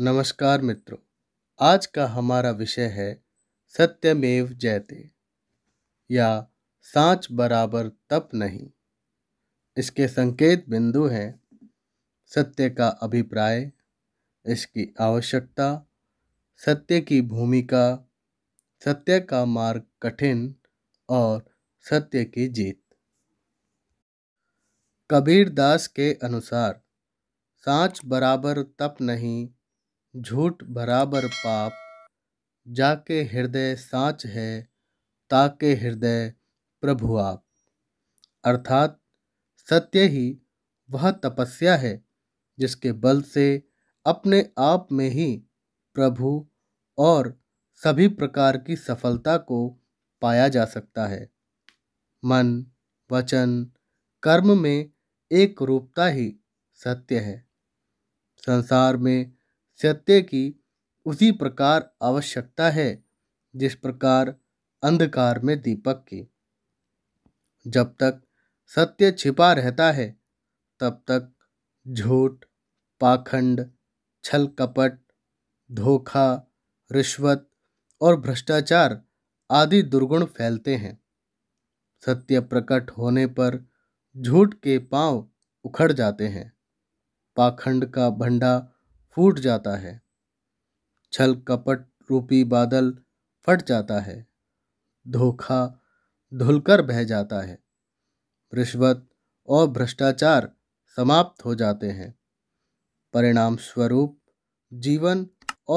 नमस्कार मित्रों आज का हमारा विषय है सत्यमेव जयते या सांच बराबर तप नहीं इसके संकेत बिंदु हैं सत्य का अभिप्राय इसकी आवश्यकता सत्य की भूमिका सत्य का मार्ग कठिन और सत्य की जीत कबीर दास के अनुसार सांच बराबर तप नहीं झूठ बराबर पाप जाके हृदय साँच है ताके हृदय प्रभु आप अर्थात सत्य ही वह तपस्या है जिसके बल से अपने आप में ही प्रभु और सभी प्रकार की सफलता को पाया जा सकता है मन वचन कर्म में एक रूपता ही सत्य है संसार में सत्य की उसी प्रकार आवश्यकता है जिस प्रकार अंधकार में दीपक की जब तक सत्य छिपा रहता है तब तक झूठ पाखंड छल कपट धोखा रिश्वत और भ्रष्टाचार आदि दुर्गुण फैलते हैं सत्य प्रकट होने पर झूठ के पांव उखड़ जाते हैं पाखंड का भंडा फूट जाता है छल कपट रूपी बादल फट जाता है धोखा धुलकर बह जाता है रिश्वत और भ्रष्टाचार समाप्त हो जाते हैं परिणाम स्वरूप जीवन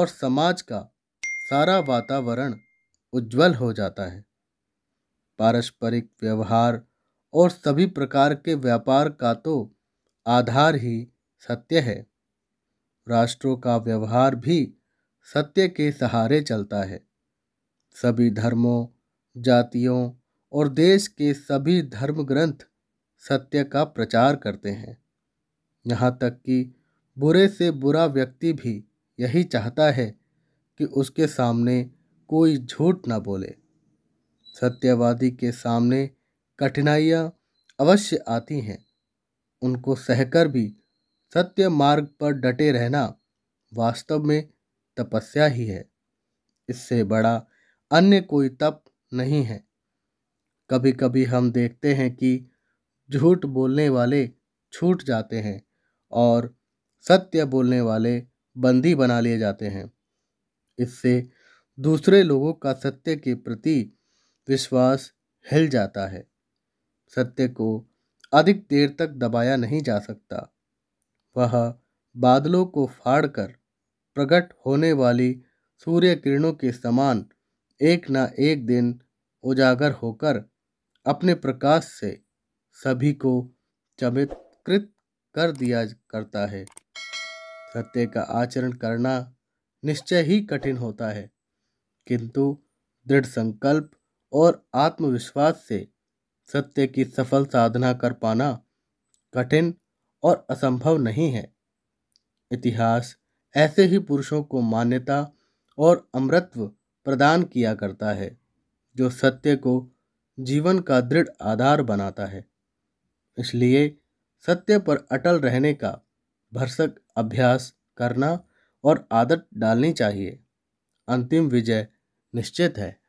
और समाज का सारा वातावरण उज्जवल हो जाता है पारस्परिक व्यवहार और सभी प्रकार के व्यापार का तो आधार ही सत्य है राष्ट्रों का व्यवहार भी सत्य के सहारे चलता है सभी धर्मों जातियों और देश के सभी धर्म ग्रंथ सत्य का प्रचार करते हैं यहाँ तक कि बुरे से बुरा व्यक्ति भी यही चाहता है कि उसके सामने कोई झूठ ना बोले सत्यवादी के सामने कठिनाइयाँ अवश्य आती हैं उनको सहकर भी सत्य मार्ग पर डटे रहना वास्तव में तपस्या ही है इससे बड़ा अन्य कोई तप नहीं है कभी कभी हम देखते हैं कि झूठ बोलने वाले छूट जाते हैं और सत्य बोलने वाले बंदी बना लिए जाते हैं इससे दूसरे लोगों का सत्य के प्रति विश्वास हिल जाता है सत्य को अधिक देर तक दबाया नहीं जा सकता वह बादलों को फाड़कर प्रकट होने वाली सूर्य किरणों के समान एक न एक दिन उजागर होकर अपने प्रकाश से सभी को चमित्कृत कर दिया करता है सत्य का आचरण करना निश्चय ही कठिन होता है किंतु दृढ़ संकल्प और आत्मविश्वास से सत्य की सफल साधना कर पाना कठिन और असंभव नहीं है इतिहास ऐसे ही पुरुषों को मान्यता और अमृतत्व प्रदान किया करता है जो सत्य को जीवन का दृढ़ आधार बनाता है इसलिए सत्य पर अटल रहने का भरसक अभ्यास करना और आदत डालनी चाहिए अंतिम विजय निश्चित है